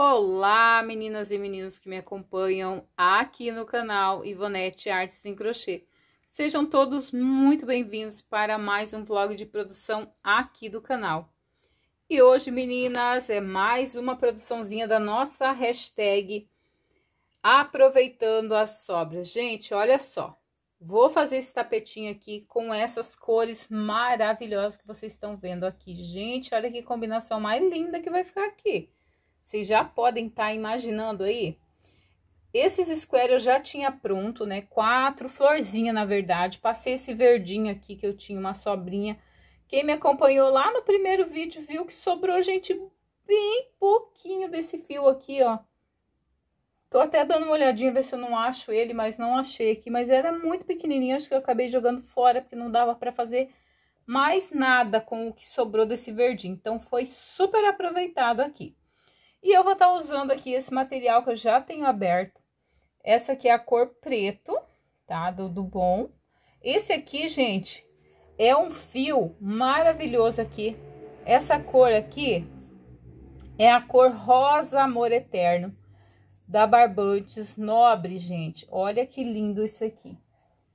Olá, meninas e meninos que me acompanham aqui no canal Ivonete Artes em Crochê. Sejam todos muito bem-vindos para mais um vlog de produção aqui do canal. E hoje, meninas, é mais uma produçãozinha da nossa hashtag Aproveitando as Sobras. Gente, olha só, Vou fazer esse tapetinho aqui com essas cores maravilhosas que vocês estão vendo aqui. Gente, olha que combinação mais linda que vai ficar aqui. Vocês já podem estar tá imaginando aí. Esses square eu já tinha pronto, né? Quatro florzinhas, na verdade. Passei esse verdinho aqui, que eu tinha uma sobrinha. Quem me acompanhou lá no primeiro vídeo viu que sobrou, gente, bem pouquinho desse fio aqui, ó. Tô até dando uma olhadinha, ver se eu não acho ele, mas não achei aqui. Mas era muito pequenininho, acho que eu acabei jogando fora, porque não dava pra fazer mais nada com o que sobrou desse verdinho. Então, foi super aproveitado aqui. E eu vou estar tá usando aqui esse material que eu já tenho aberto. Essa aqui é a cor preto, tá? Do, do bom. Esse aqui, gente, é um fio maravilhoso aqui. Essa cor aqui é a cor rosa amor eterno da Barbantes Nobre, gente. Olha que lindo isso aqui.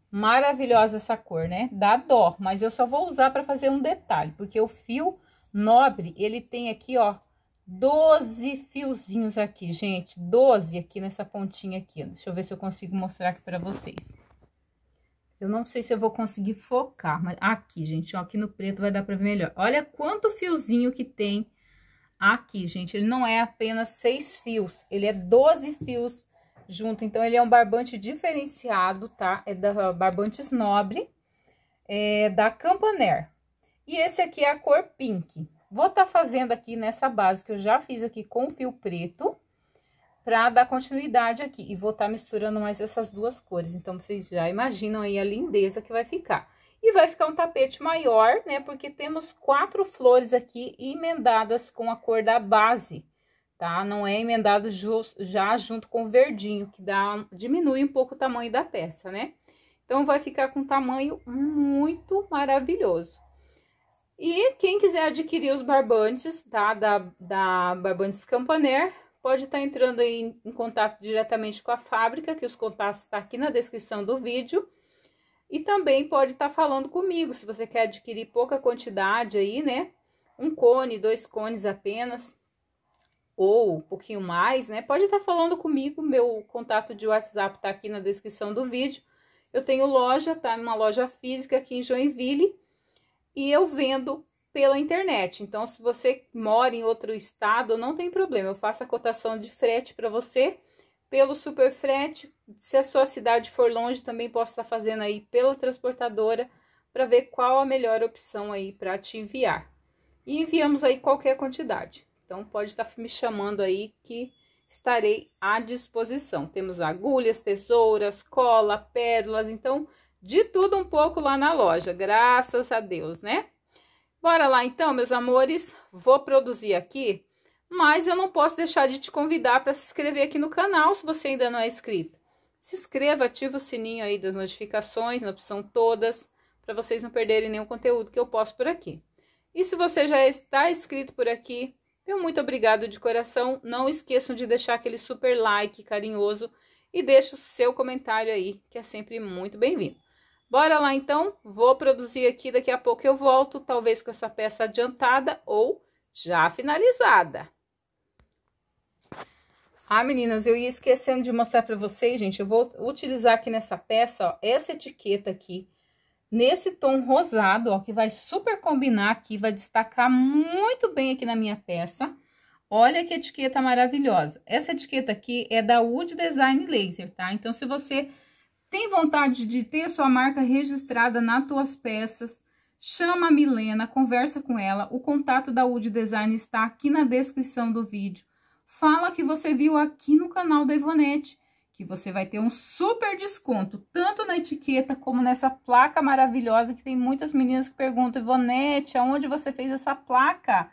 Maravilhosa essa cor, né? Dá dó, mas eu só vou usar para fazer um detalhe, porque o fio nobre, ele tem aqui, ó, 12 fiozinhos aqui, gente. 12 aqui nessa pontinha aqui. Deixa eu ver se eu consigo mostrar aqui pra vocês. Eu não sei se eu vou conseguir focar, mas aqui, gente, ó, aqui no preto vai dar pra ver melhor. Olha quanto fiozinho que tem aqui, gente. Ele não é apenas seis fios, ele é 12 fios junto. Então, ele é um barbante diferenciado, tá? É da Barbantes Nobre, é da Campaner. E esse aqui é a cor pink. Vou estar tá fazendo aqui nessa base que eu já fiz aqui com fio preto, pra dar continuidade aqui. E vou estar tá misturando mais essas duas cores, então vocês já imaginam aí a lindeza que vai ficar. E vai ficar um tapete maior, né, porque temos quatro flores aqui emendadas com a cor da base, tá? Não é emendado já junto com o verdinho, que dá, diminui um pouco o tamanho da peça, né? Então, vai ficar com um tamanho muito maravilhoso. E quem quiser adquirir os barbantes, tá? Da, da Barbantes Campaner, pode estar tá entrando em, em, contato diretamente com a fábrica, que os contatos estão tá aqui na descrição do vídeo. E também pode estar tá falando comigo, se você quer adquirir pouca quantidade aí, né? Um cone, dois cones apenas, ou um pouquinho mais, né? Pode estar tá falando comigo, meu contato de WhatsApp está aqui na descrição do vídeo. Eu tenho loja, tá? Uma loja física aqui em Joinville e eu vendo pela internet. Então, se você mora em outro estado, não tem problema, eu faço a cotação de frete para você pelo super frete. Se a sua cidade for longe, também posso estar fazendo aí pela transportadora para ver qual a melhor opção aí para te enviar. E enviamos aí qualquer quantidade. Então pode estar me chamando aí que estarei à disposição. Temos agulhas, tesouras, cola, pérolas, então de tudo um pouco lá na loja, graças a Deus, né? Bora lá então, meus amores, vou produzir aqui, mas eu não posso deixar de te convidar para se inscrever aqui no canal se você ainda não é inscrito. Se inscreva, ativa o sininho aí das notificações, na opção todas, para vocês não perderem nenhum conteúdo que eu posto por aqui. E se você já está inscrito por aqui, meu muito obrigado de coração. Não esqueçam de deixar aquele super like carinhoso e deixe o seu comentário aí, que é sempre muito bem-vindo. Bora lá então, vou produzir aqui, daqui a pouco eu volto, talvez com essa peça adiantada ou já finalizada. Ah, meninas, eu ia esquecendo de mostrar para vocês, gente, eu vou utilizar aqui nessa peça, ó, essa etiqueta aqui, nesse tom rosado, ó, que vai super combinar aqui, vai destacar muito bem aqui na minha peça. Olha que etiqueta maravilhosa. Essa etiqueta aqui é da Wood Design Laser, tá? Então, se você tem vontade de ter sua marca registrada nas tuas peças? Chama a Milena, conversa com ela. O contato da UD Design está aqui na descrição do vídeo. Fala que você viu aqui no canal da Ivonete, que você vai ter um super desconto, tanto na etiqueta como nessa placa maravilhosa, que tem muitas meninas que perguntam, Ivonete, aonde você fez essa placa?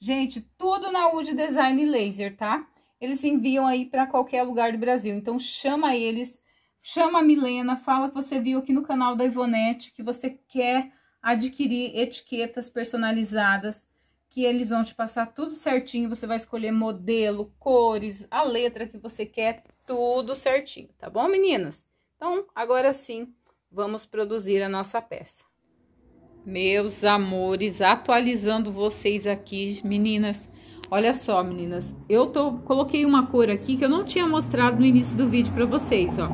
Gente, tudo na UD Design Laser, tá? Eles enviam aí para qualquer lugar do Brasil, então chama eles Chama a Milena, fala que você viu aqui no canal da Ivonete, que você quer adquirir etiquetas personalizadas, que eles vão te passar tudo certinho, você vai escolher modelo, cores, a letra que você quer, tudo certinho, tá bom, meninas? Então, agora sim, vamos produzir a nossa peça. Meus amores, atualizando vocês aqui, meninas. Olha só, meninas, eu tô, coloquei uma cor aqui que eu não tinha mostrado no início do vídeo para vocês, ó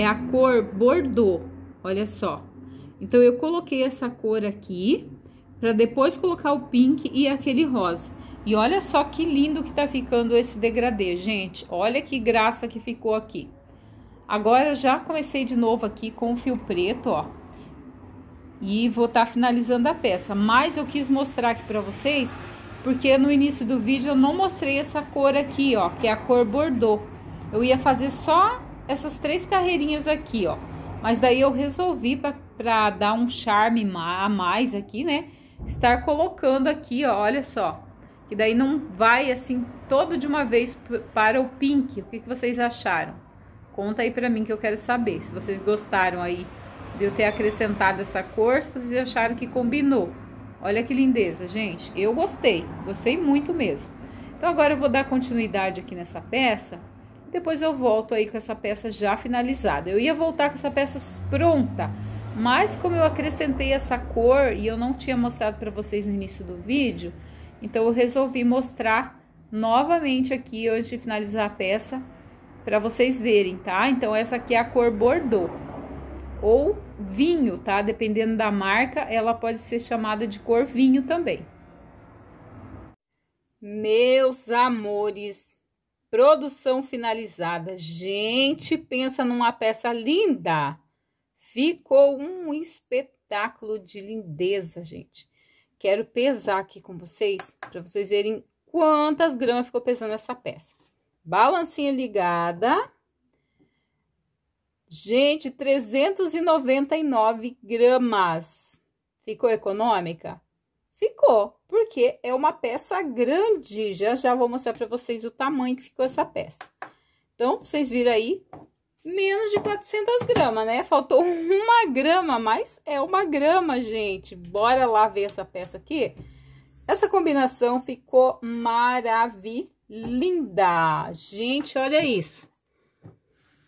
é a cor Bordeaux, olha só. Então, eu coloquei essa cor aqui, para depois colocar o pink e aquele rosa. E olha só que lindo que tá ficando esse degradê, gente. Olha que graça que ficou aqui. Agora, já comecei de novo aqui com o fio preto, ó. E vou estar tá finalizando a peça. Mas eu quis mostrar aqui pra vocês, porque no início do vídeo eu não mostrei essa cor aqui, ó, que é a cor Bordeaux. Eu ia fazer só essas três carreirinhas aqui, ó. Mas daí eu resolvi para dar um charme a mais aqui, né? Estar colocando aqui, ó, olha só. Que daí não vai assim todo de uma vez para o pink. O que, que vocês acharam? Conta aí pra mim que eu quero saber. Se vocês gostaram aí de eu ter acrescentado essa cor, se vocês acharam que combinou. Olha que lindeza, gente. Eu gostei, gostei muito mesmo. Então agora eu vou dar continuidade aqui nessa peça depois eu volto aí com essa peça já finalizada. Eu ia voltar com essa peça pronta, mas como eu acrescentei essa cor e eu não tinha mostrado para vocês no início do vídeo, então eu resolvi mostrar novamente aqui antes de finalizar a peça para vocês verem, tá? Então essa aqui é a cor bordô ou vinho, tá? Dependendo da marca, ela pode ser chamada de cor vinho também. Meus amores, Produção finalizada. Gente, pensa numa peça linda. Ficou um espetáculo de lindeza, gente. Quero pesar aqui com vocês, para vocês verem quantas gramas ficou pesando essa peça. Balancinha ligada. Gente, 399 gramas. Ficou econômica? Ficou, porque é uma peça grande. Já já vou mostrar para vocês o tamanho que ficou essa peça. Então, vocês viram aí, menos de 400 gramas, né? Faltou uma grama, mas é uma grama, gente. Bora lá ver essa peça aqui. Essa combinação ficou maravilhosa. Gente, olha isso.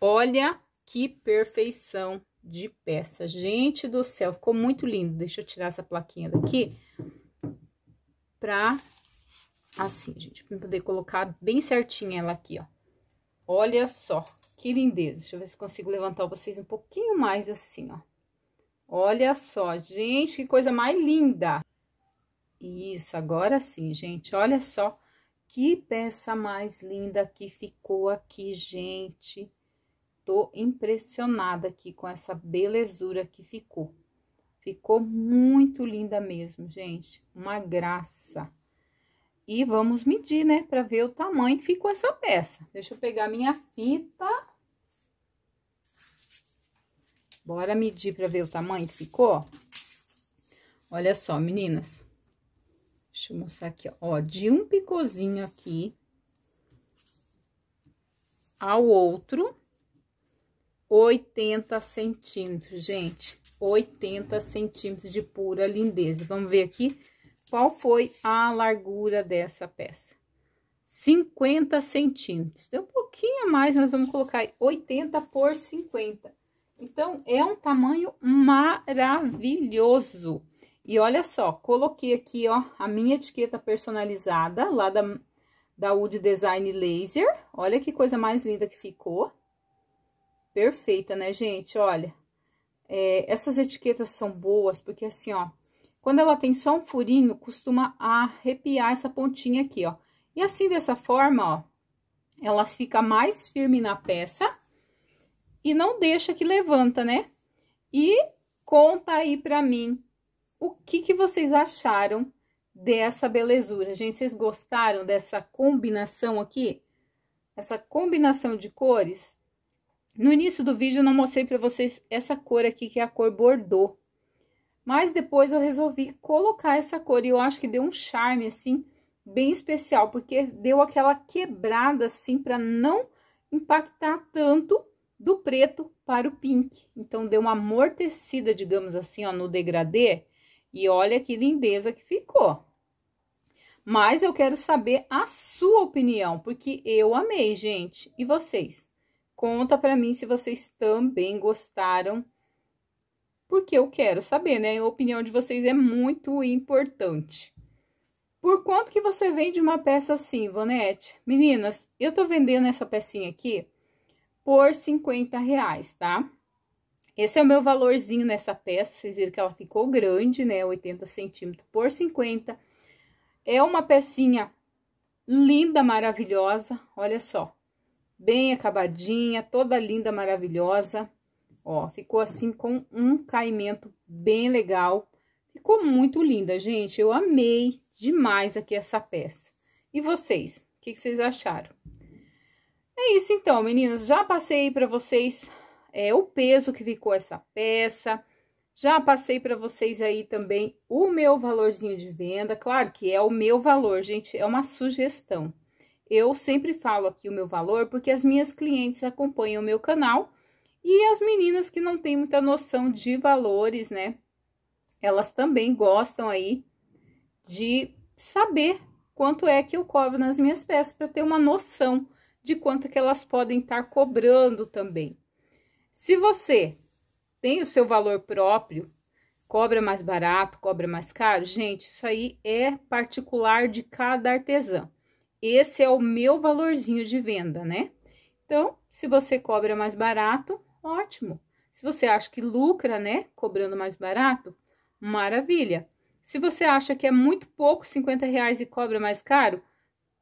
Olha que perfeição de peça. Gente do céu, ficou muito lindo. Deixa eu tirar essa plaquinha daqui pra... Assim, gente, pra poder colocar bem certinha ela aqui, ó. Olha só, que lindeza. Deixa eu ver se consigo levantar vocês um pouquinho mais assim, ó. Olha só, gente, que coisa mais linda. Isso, agora sim, gente. Olha só que peça mais linda que ficou aqui, gente. Tô impressionada aqui com essa belezura que ficou. Ficou muito linda mesmo, gente. Uma graça. E vamos medir, né? Pra ver o tamanho que ficou essa peça. Deixa eu pegar minha fita. Bora medir pra ver o tamanho que ficou. Olha só, meninas. Deixa eu mostrar aqui, ó. de um picôzinho aqui ao outro, 80 centímetros, gente. 80 centímetros de pura lindeza. Vamos ver aqui qual foi a largura dessa peça. 50 centímetros. Tem então, um pouquinho a mais, nós vamos colocar 80 por 50. Então, é um tamanho maravilhoso. E olha só, coloquei aqui, ó, a minha etiqueta personalizada lá da, da Wood Design Laser. Olha que coisa mais linda que ficou. Perfeita, né, gente? Olha, é, essas etiquetas são boas, porque assim, ó, quando ela tem só um furinho, costuma arrepiar essa pontinha aqui, ó. E assim, dessa forma, ó, ela fica mais firme na peça e não deixa que levanta, né? E conta aí pra mim o que, que vocês acharam dessa belezura. Gente, vocês gostaram dessa combinação aqui? Essa combinação de cores? No início do vídeo eu não mostrei para vocês essa cor aqui, que é a cor bordô. Mas depois eu resolvi colocar essa cor e eu acho que deu um charme, assim, bem especial. Porque deu aquela quebrada, assim, para não impactar tanto do preto para o pink. Então, deu uma amortecida, digamos assim, ó, no degradê. E olha que lindeza que ficou. Mas eu quero saber a sua opinião, porque eu amei, gente. E vocês? Conta para mim se vocês também gostaram, porque eu quero saber, né? A opinião de vocês é muito importante. Por quanto que você vende uma peça assim, Vonete? Meninas, eu tô vendendo essa pecinha aqui por 50 reais, tá? Esse é o meu valorzinho nessa peça, vocês viram que ela ficou grande, né? 80 centímetros por 50. É uma pecinha linda, maravilhosa, olha só bem acabadinha, toda linda, maravilhosa. Ó, ficou assim com um caimento bem legal. Ficou muito linda, gente. Eu amei demais aqui essa peça. E vocês, o que, que, vocês acharam? É isso então, meninas. Já passei para vocês é, o peso que ficou essa peça. Já passei para vocês aí também o meu valorzinho de venda. Claro que é o meu valor, gente. É uma sugestão. Eu sempre falo aqui o meu valor porque as minhas clientes acompanham o meu canal e as meninas que não têm muita noção de valores, né? Elas também gostam aí de saber quanto é que eu cobro nas minhas peças para ter uma noção de quanto que elas podem estar cobrando também. Se você tem o seu valor próprio, cobra mais barato, cobra mais caro, gente, isso aí é particular de cada artesão esse é o meu valorzinho de venda, né? Então, se você cobra mais barato, ótimo. Se você acha que lucra, né, cobrando mais barato, maravilha. Se você acha que é muito pouco, 50 reais e cobra mais caro,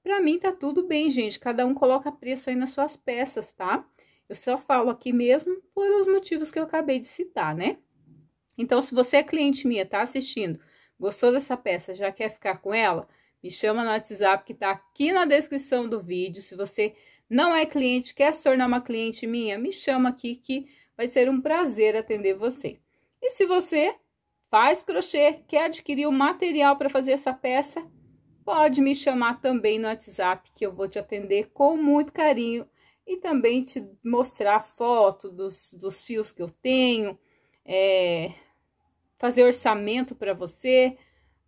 para mim tá tudo bem, gente. Cada um coloca preço aí nas suas peças, tá? Eu só falo aqui mesmo por os motivos que eu acabei de citar, né? Então, se você é cliente minha, tá assistindo, gostou dessa peça, já quer ficar com ela, me chama no WhatsApp que está aqui na descrição do vídeo. Se você não é cliente, quer se tornar uma cliente minha, me chama aqui que vai ser um prazer atender você. E se você faz crochê, quer adquirir o material para fazer essa peça, pode me chamar também no WhatsApp que eu vou te atender com muito carinho e também te mostrar foto dos, dos fios que eu tenho, é, fazer orçamento para você,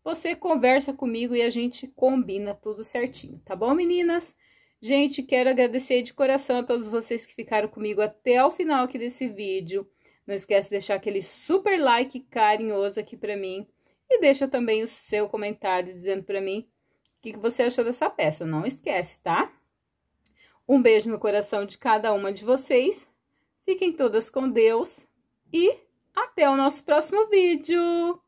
você conversa comigo e a gente combina tudo certinho, tá bom, meninas? Gente, quero agradecer de coração a todos vocês que ficaram comigo até o final aqui desse vídeo. Não esquece de deixar aquele super like carinhoso aqui para mim e deixa também o seu comentário dizendo para mim o que, que você achou dessa peça. Não esquece, tá? Um beijo no coração de cada uma de vocês. Fiquem todas com Deus e até o nosso próximo vídeo!